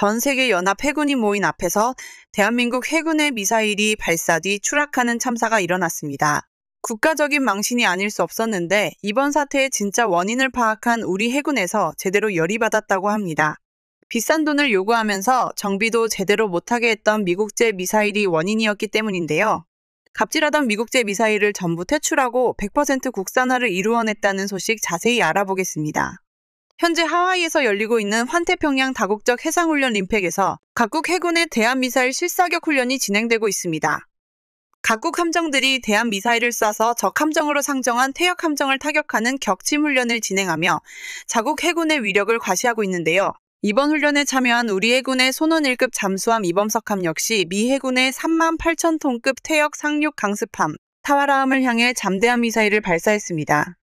전 세계 연합 해군이 모인 앞에서 대한민국 해군의 미사일이 발사 뒤 추락하는 참사가 일어났습니다. 국가적인 망신이 아닐 수 없었는데 이번 사태의 진짜 원인을 파악한 우리 해군에서 제대로 열이 받았다고 합니다. 비싼 돈을 요구하면서 정비도 제대로 못하게 했던 미국제 미사일이 원인이었기 때문인데요. 갑질하던 미국제 미사일을 전부 퇴출하고 100% 국산화를 이루어냈다는 소식 자세히 알아보겠습니다. 현재 하와이에서 열리고 있는 환태평양 다국적 해상훈련 림팩에서 각국 해군의 대한미사일 실사격 훈련이 진행되고 있습니다. 각국 함정들이 대한 미사일을 쏴서 적 함정으로 상정한 태역 함정을 타격하는 격침 훈련을 진행하며 자국 해군의 위력을 과시하고 있는데요. 이번 훈련에 참여한 우리 해군의 소원 1급 잠수함 이범석함 역시 미 해군의 3 8 0 0 0 톤급 태역 상륙 강습함 타와라함을 향해 잠대함 미사일을 발사했습니다.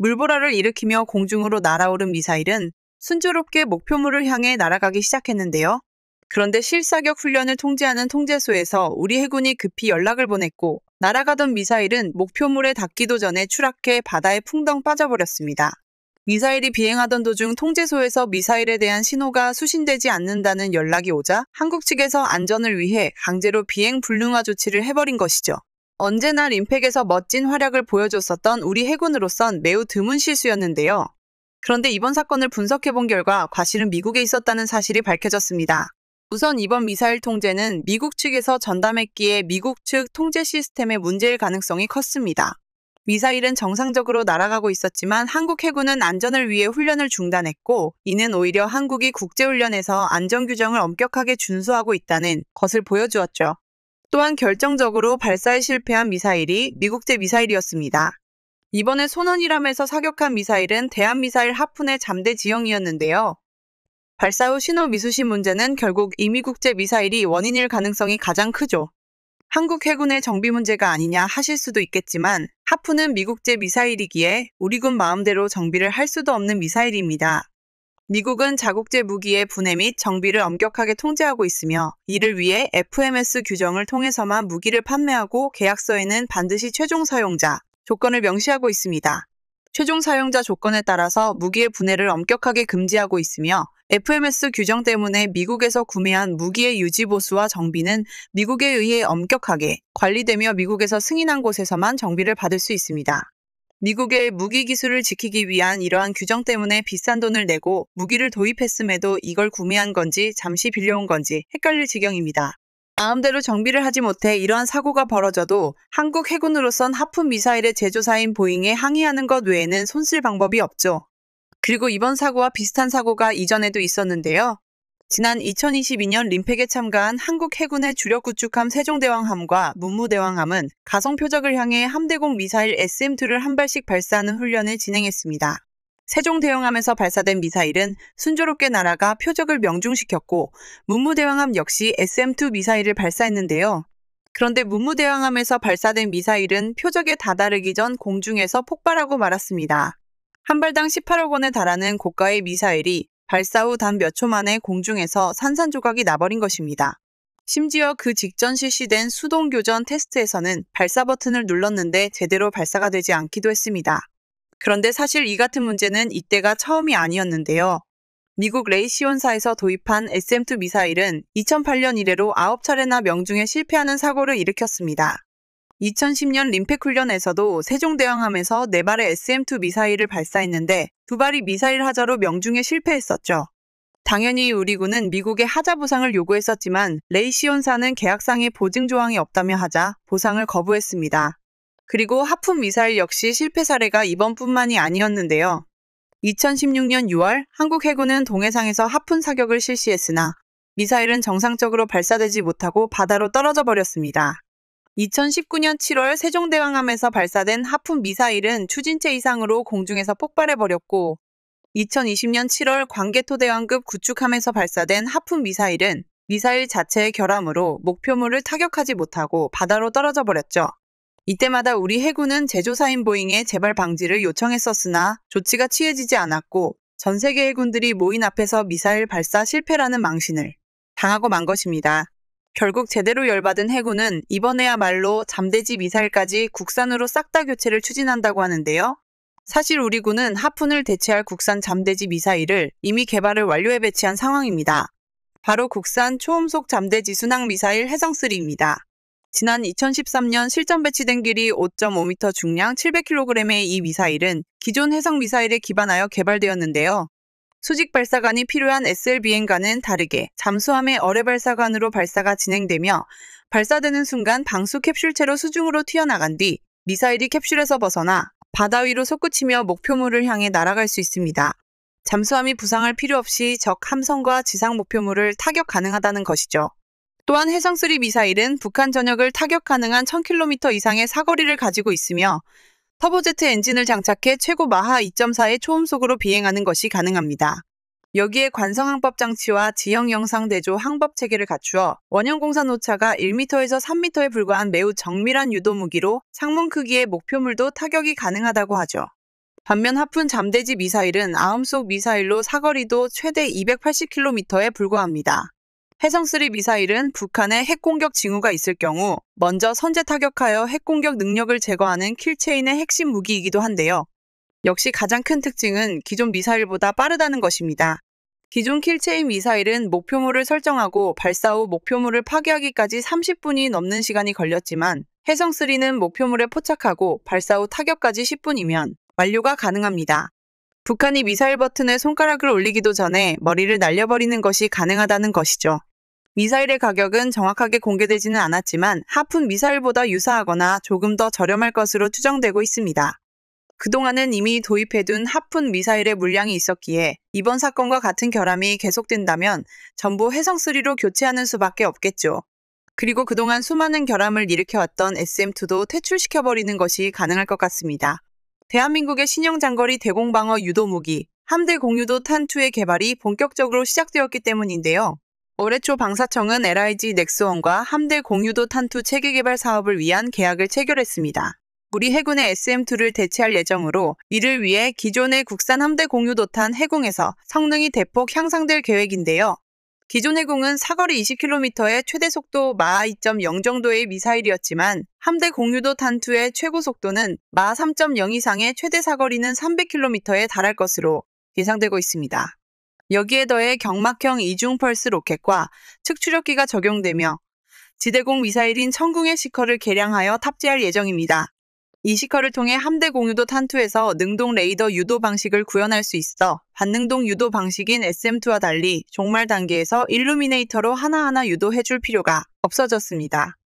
물보라를 일으키며 공중으로 날아오른 미사일은 순조롭게 목표물을 향해 날아가기 시작했는데요. 그런데 실사격 훈련을 통제하는 통제소에서 우리 해군이 급히 연락을 보냈고 날아가던 미사일은 목표물에 닿기도 전에 추락해 바다에 풍덩 빠져버렸습니다. 미사일이 비행하던 도중 통제소에서 미사일에 대한 신호가 수신되지 않는다는 연락이 오자 한국 측에서 안전을 위해 강제로 비행 불능화 조치를 해버린 것이죠. 언제나 림팩에서 멋진 활약을 보여줬었던 우리 해군으로선 매우 드문 실수였는데요. 그런데 이번 사건을 분석해본 결과 과실은 미국에 있었다는 사실이 밝혀졌습니다. 우선 이번 미사일 통제는 미국 측에서 전담했기에 미국 측 통제 시스템의 문제일 가능성이 컸습니다. 미사일은 정상적으로 날아가고 있었지만 한국 해군은 안전을 위해 훈련을 중단했고 이는 오히려 한국이 국제훈련에서 안전규정을 엄격하게 준수하고 있다는 것을 보여주었죠. 또한 결정적으로 발사에 실패한 미사일이 미국제 미사일이었습니다. 이번에 손원이람에서 사격한 미사일은 대한미사일 하푼의 잠대 지형이었는데요. 발사 후 신호 미수신 문제는 결국 이미국제 미사일이 원인일 가능성이 가장 크죠. 한국 해군의 정비 문제가 아니냐 하실 수도 있겠지만 하프는 미국제 미사일이기에 우리 군 마음대로 정비를 할 수도 없는 미사일입니다. 미국은 자국제 무기의 분해 및 정비를 엄격하게 통제하고 있으며 이를 위해 FMS 규정을 통해서만 무기를 판매하고 계약서에는 반드시 최종 사용자 조건을 명시하고 있습니다. 최종 사용자 조건에 따라서 무기의 분해를 엄격하게 금지하고 있으며 FMS 규정 때문에 미국에서 구매한 무기의 유지보수와 정비는 미국에 의해 엄격하게 관리되며 미국에서 승인한 곳에서만 정비를 받을 수 있습니다. 미국의 무기 기술을 지키기 위한 이러한 규정 때문에 비싼 돈을 내고 무기를 도입했음에도 이걸 구매한 건지 잠시 빌려온 건지 헷갈릴 지경입니다. 마음대로 정비를 하지 못해 이러한 사고가 벌어져도 한국 해군으로선 하품 미사일의 제조사인 보잉에 항의하는 것 외에는 손쓸 방법이 없죠. 그리고 이번 사고와 비슷한 사고가 이전에도 있었는데요. 지난 2022년 림팩에 참가한 한국 해군의 주력 구축함 세종대왕함과 문무대왕함은 가성 표적을 향해 함대공 미사일 SM2를 한 발씩 발사하는 훈련을 진행했습니다. 세종대왕함에서 발사된 미사일은 순조롭게 날아가 표적을 명중시켰고 문무대왕함 역시 SM2 미사일을 발사했는데요. 그런데 문무대왕함에서 발사된 미사일은 표적에 다다르기 전 공중에서 폭발하고 말았습니다. 한 발당 18억 원에 달하는 고가의 미사일이 발사 후 단 몇 초 만에 공중에서 산산조각이 나버린 것입니다. 심지어 그 직전 실시된 수동 교전 테스트에서는 발사 버튼을 눌렀는데 제대로 발사가 되지 않기도 했습니다. 그런데 사실 이 같은 문제는 이때가 처음이 아니었는데요. 미국 레이시온사에서 도입한 SM2 미사일은 2008년 이래로 9차례나 명중에 실패하는 사고를 일으켰습니다. 2010년 림팩 훈련에서도 세종대왕함에서 네 발의 SM2 미사일을 발사했는데 두 발이 미사일 하자로 명중에 실패했었죠. 당연히 우리 군은 미국의 하자 보상을 요구했었지만 레이시온사는 계약상에 보증 조항이 없다며 하자 보상을 거부했습니다. 그리고 하품 미사일 역시 실패 사례가 이번뿐만이 아니었는데요. 2016년 6월 한국 해군은 동해상에서 하품 사격을 실시했으나 미사일은 정상적으로 발사되지 못하고 바다로 떨어져 버렸습니다. 2019년 7월 세종대왕함에서 발사된 하품 미사일은 추진체 이상으로 공중에서 폭발해버렸고 2020년 7월 광개토대왕급 구축함에서 발사된 하품 미사일은 미사일 자체의 결함으로 목표물을 타격하지 못하고 바다로 떨어져 버렸죠. 이때마다 우리 해군은 제조사인 보잉의 재발 방지를 요청했었으나 조치가 취해지지 않았고 전 세계 해군들이 모인 앞에서 미사일 발사 실패라는 망신을 당하고 만 것입니다. 결국 제대로 열받은 해군은 이번에야말로 잠대지 미사일까지 국산으로 싹 다 교체를 추진한다고 하는데요. 사실 우리 군은 하푼을 대체할 국산 잠대지 미사일을 이미 개발을 완료해 배치한 상황입니다. 바로 국산 초음속 잠대지 순항 미사일 해성3입니다. 지난 2013년 실전 배치된 길이 5.5m 중량 700kg의 이 미사일은 기존 해성 미사일에 기반하여 개발되었는데요. 수직 발사관이 필요한 SLBM과는 다르게 잠수함의 어뢰 발사관으로 발사가 진행되며 발사되는 순간 방수 캡슐체로 수중으로 튀어나간 뒤 미사일이 캡슐에서 벗어나 바다 위로 솟구치며 목표물을 향해 날아갈 수 있습니다. 잠수함이 부상할 필요 없이 적 함선과 지상 목표물을 타격 가능하다는 것이죠. 또한 해상3 미사일은 북한 전역을 타격 가능한 1000km 이상의 사거리를 가지고 있으며 터보제트 엔진을 장착해 최고 마하 2.4의 초음속으로 비행하는 것이 가능합니다. 여기에 관성 항법 장치와 지형 영상 대조 항법 체계를 갖추어 원형 공사 노차가 1m에서 3m에 불과한 매우 정밀한 유도 무기로 상문 크기의 목표물도 타격이 가능하다고 하죠. 반면 하푼 잠대지 미사일은 아음속 미사일로 사거리도 최대 280km에 불과합니다. 해성3 미사일은 북한의 핵공격 징후가 있을 경우 먼저 선제 타격하여 핵공격 능력을 제거하는 킬체인의 핵심 무기이기도 한데요. 역시 가장 큰 특징은 기존 미사일보다 빠르다는 것입니다. 기존 킬체인 미사일은 목표물을 설정하고 발사 후 목표물을 파괴하기까지 30분이 넘는 시간이 걸렸지만 해성3는 목표물에 포착하고 발사 후 타격까지 10분이면 완료가 가능합니다. 북한이 미사일 버튼에 손가락을 올리기도 전에 머리를 날려버리는 것이 가능하다는 것이죠. 미사일의 가격은 정확하게 공개되지는 않았지만 하푼 미사일보다 유사하거나 조금 더 저렴할 것으로 추정되고 있습니다. 그동안은 이미 도입해둔 하푼 미사일의 물량이 있었기에 이번 사건과 같은 결함이 계속된다면 전부 해성3로 교체하는 수밖에 없겠죠. 그리고 그동안 수많은 결함을 일으켜왔던 SM2도 퇴출시켜버리는 것이 가능할 것 같습니다. 대한민국의 신형 장거리 대공방어 유도 무기 함대 공유도 탄2의 개발이 본격적으로 시작되었기 때문인데요. 올해 초 방사청은 LIG 넥스원과 함대 공유도 탄투 체계개발 사업을 위한 계약을 체결했습니다. 우리 해군의 SM2를 대체할 예정으로 이를 위해 기존의 국산 함대 공유 도탄 해공에서 성능이 대폭 향상될 계획인데요. 기존 해공은 사거리 20km의 최대 속도 마하 2.0 정도의 미사일이었지만 함대 공유도 탄투의 최고 속도는 마하 3.0 이상의 최대 사거리는 300km에 달할 것으로 예상되고 있습니다. 여기에 더해 경막형 이중 펄스 로켓과 측추력기가 적용되며 지대공 미사일인 천궁의 시커를 개량하여 탑재할 예정입니다. 이 시커를 통해 함대 공유도 탄투에서 능동 레이더 유도 방식을 구현할 수 있어 반능동 유도 방식인 SM2와 달리 종말 단계에서 일루미네이터로 하나하나 유도해줄 필요가 없어졌습니다.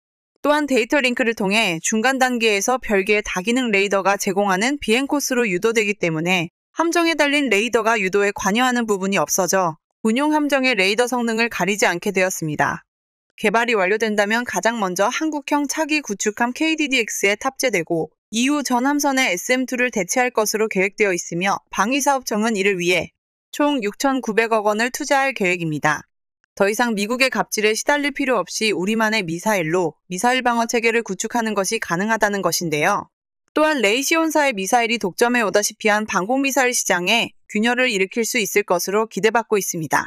또한 데이터 링크를 통해 중간 단계에서 별개의 다기능 레이더가 제공하는 비행 코스로 유도되기 때문에 함정에 달린 레이더가 유도에 관여하는 부분이 없어져 운용 함정의 레이더 성능을 가리지 않게 되었습니다. 개발이 완료된다면 가장 먼저 한국형 차기 구축함 KDDX에 탑재되고 이후 전 함선의 SM2를 대체할 것으로 계획되어 있으며 방위사업청은 이를 위해 총 6,900억 원을 투자할 계획입니다. 더 이상 미국의 갑질에 시달릴 필요 없이 우리만의 미사일로 미사일 방어 체계를 구축하는 것이 가능하다는 것인데요. 또한 레이시온사의 미사일이 독점해 오다시피 한 방공미사일 시장에 균열을 일으킬 수 있을 것으로 기대받고 있습니다.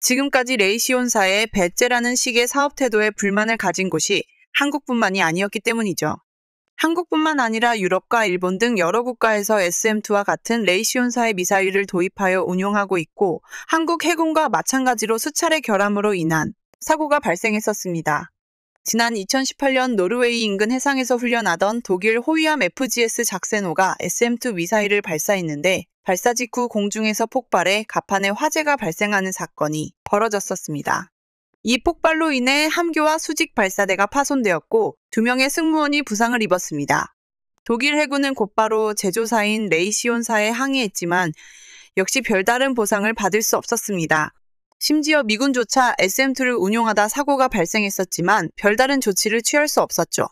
지금까지 레이시온사의 배째라는 식의 사업 태도에 불만을 가진 곳이 한국뿐만이 아니었기 때문이죠. 한국뿐만 아니라 유럽과 일본 등 여러 국가에서 SM2와 같은 레이시온사의 미사일을 도입하여 운용하고 있고 한국 해군과 마찬가지로 수차례 결함으로 인한 사고가 발생했었습니다. 지난 2018년 노르웨이 인근 해상에서 훈련하던 독일 호위함 FGS 작센호가 SM-2 미사일을 발사했는데 발사 직후 공중에서 폭발해 갑판에 화재가 발생하는 사건이 벌어졌었습니다. 이 폭발로 인해 함교와 수직 발사대가 파손되었고 두 명의 승무원이 부상을 입었습니다. 독일 해군은 곧바로 제조사인 레이시온사에 항의했지만 역시 별다른 보상을 받을 수 없었습니다. 심지어 미군조차 SM2를 운용하다 사고가 발생했었지만 별다른 조치를 취할 수 없었죠.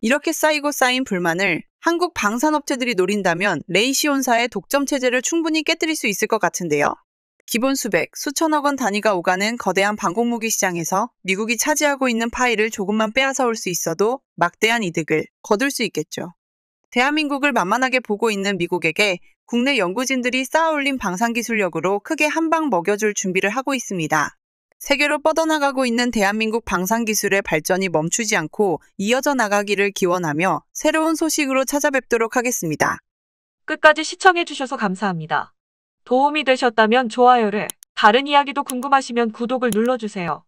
이렇게 쌓이고 쌓인 불만을 한국 방산업체들이 노린다면 레이시온사의 독점 체제를 충분히 깨뜨릴 수 있을 것 같은데요. 기본 수백, 수천억 원 단위가 오가는 거대한 방공무기 시장에서 미국이 차지하고 있는 파일을 조금만 빼앗아 올 수 있어도 막대한 이득을 거둘 수 있겠죠. 대한민국을 만만하게 보고 있는 미국에게 국내 연구진들이 쌓아올린 방산기술력으로 크게 한 방 먹여줄 준비를 하고 있습니다. 세계로 뻗어나가고 있는 대한민국 방산기술의 발전이 멈추지 않고 이어져 나가기를 기원하며 새로운 소식으로 찾아뵙도록 하겠습니다. 끝까지 시청해주셔서 감사합니다. 도움이 되셨다면 좋아요를, 다른 이야기도 궁금하시면 구독을 눌러주세요.